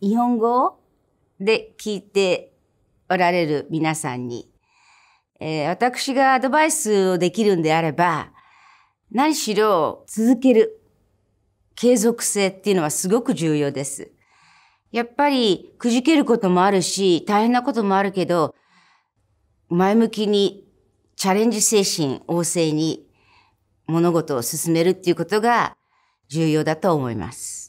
日本語で聞いておられる皆さんに、えー、私がアドバイスをできるんであれば、何しろ続ける継続性っていうのはすごく重要です。やっぱりくじけることもあるし、大変なこともあるけど、前向きにチャレンジ精神旺盛に物事を進めるっていうことが重要だと思います。